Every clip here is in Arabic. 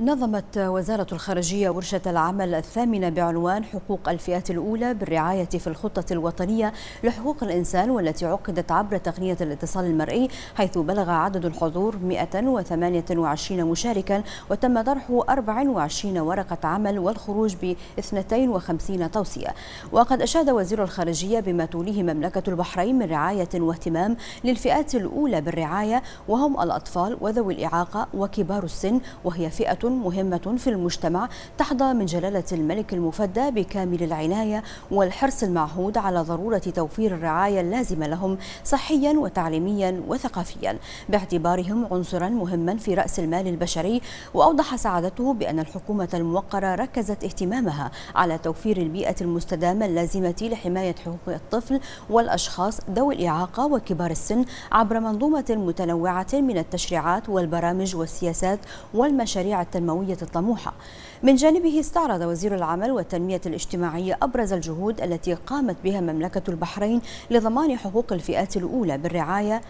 نظمت وزارة الخارجية ورشة العمل الثامنة بعنوان حقوق الفئات الأولى بالرعاية في الخطة الوطنية لحقوق الإنسان والتي عقدت عبر تقنية الاتصال المرئي حيث بلغ عدد الحضور 128 مشاركا وتم طرح 24 ورقة عمل والخروج ب 52 توصية وقد أشاد وزير الخارجية بما توليه مملكة البحرين من رعاية واهتمام للفئات الأولى بالرعاية وهم الأطفال وذوي الإعاقة وكبار السن وهي فئة مهمة في المجتمع تحظى من جلالة الملك المفدى بكامل العناية والحرص المعهود على ضرورة توفير الرعاية اللازمة لهم صحيا وتعليميا وثقافيا باعتبارهم عنصرا مهما في رأس المال البشري وأوضح سعادته بأن الحكومة الموقرة ركزت اهتمامها على توفير البيئة المستدامة اللازمة لحماية حقوق الطفل والأشخاص ذوي الإعاقة وكبار السن عبر منظومة متنوعة من التشريعات والبرامج والسياسات والمشاريع التنموية الطموحة من جانبه استعرض وزير العمل والتنمية الاجتماعية أبرز الجهود التي قامت بها مملكة البحرين لضمان حقوق الفئات الأولى بالرعاية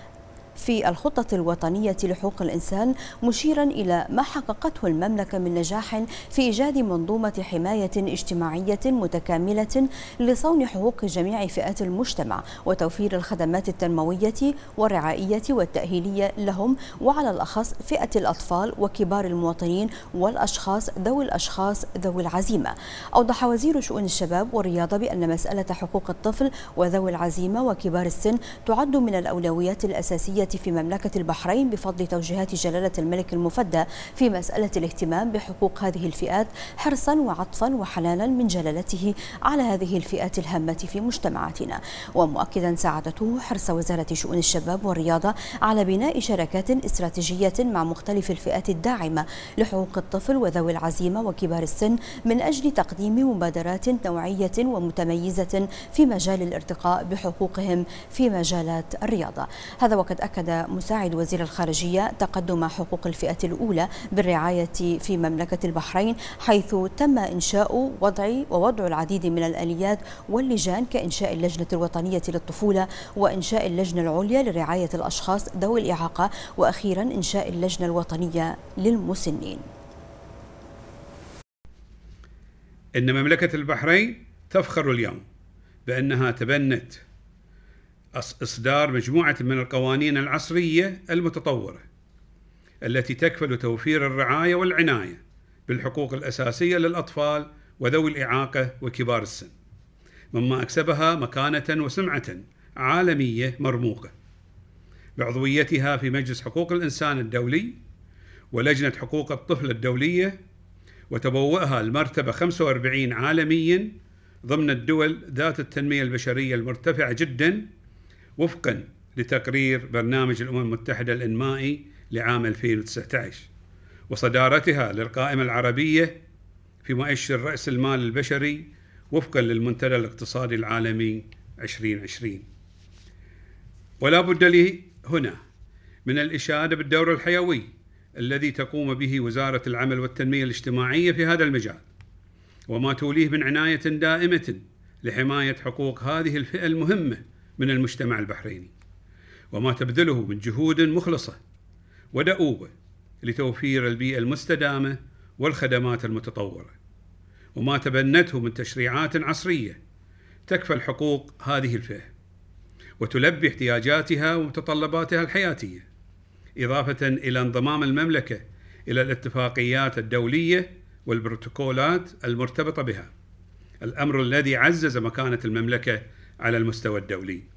في الخطة الوطنية لحقوق الإنسان مشيرا إلى ما حققته المملكة من نجاح في إيجاد منظومة حماية اجتماعية متكاملة لصون حقوق جميع فئات المجتمع وتوفير الخدمات التنموية والرعائية والتأهيلية لهم وعلى الأخص فئة الأطفال وكبار المواطنين والأشخاص ذوي الأشخاص ذوي العزيمة أوضح وزير شؤون الشباب والرياضة بأن مسألة حقوق الطفل وذوي العزيمة وكبار السن تعد من الأولويات الأساسية في مملكة البحرين بفضل توجيهات جلالة الملك المفدى في مسألة الاهتمام بحقوق هذه الفئات حرصا وعطفا وحنانا من جلالته على هذه الفئات الهامة في مجتمعاتنا ومؤكدا سعادته حرص وزارة شؤون الشباب والرياضة على بناء شراكات استراتيجية مع مختلف الفئات الداعمة لحقوق الطفل وذوي العزيمة وكبار السن من أجل تقديم مبادرات نوعية ومتميزة في مجال الارتقاء بحقوقهم في مجالات الرياضة هذا وقد أكد أكد مساعد وزير الخارجية تقدم حقوق الفئة الأولى بالرعاية في مملكة البحرين حيث تم إنشاء وضع ووضع العديد من الآليات واللجان كإنشاء اللجنة الوطنية للطفولة وإنشاء اللجنة العليا لرعاية الأشخاص ذوي الإعاقة وأخيرا إنشاء اللجنة الوطنية للمسنين إن مملكة البحرين تفخر اليوم بأنها تبنت إصدار مجموعة من القوانين العصرية المتطورة التي تكفل توفير الرعاية والعناية بالحقوق الأساسية للأطفال وذوي الإعاقة وكبار السن مما أكسبها مكانة وسمعة عالمية مرموقة بعضويتها في مجلس حقوق الإنسان الدولي ولجنة حقوق الطفل الدولية وتبوأها المرتبة 45 عالميا ضمن الدول ذات التنمية البشرية المرتفعة جدا وفقا لتقرير برنامج الأمم المتحدة الإنمائي لعام 2019 وصدارتها للقائمة العربية في مؤشر رأس المال البشري وفقا للمنتدى الاقتصادي العالمي 2020 ولا بد لي هنا من الإشادة بالدور الحيوي الذي تقوم به وزارة العمل والتنمية الاجتماعية في هذا المجال وما توليه من عناية دائمة لحماية حقوق هذه الفئة المهمة من المجتمع البحريني وما تبذله من جهود مخلصة ودؤوبة لتوفير البيئة المستدامة والخدمات المتطورة وما تبنته من تشريعات عصرية تكفل حقوق هذه الفئة وتلبي احتياجاتها ومتطلباتها الحياتية إضافة إلى انضمام المملكة إلى الاتفاقيات الدولية والبروتوكولات المرتبطة بها الأمر الذي عزز مكانة المملكة على المستوى الدولي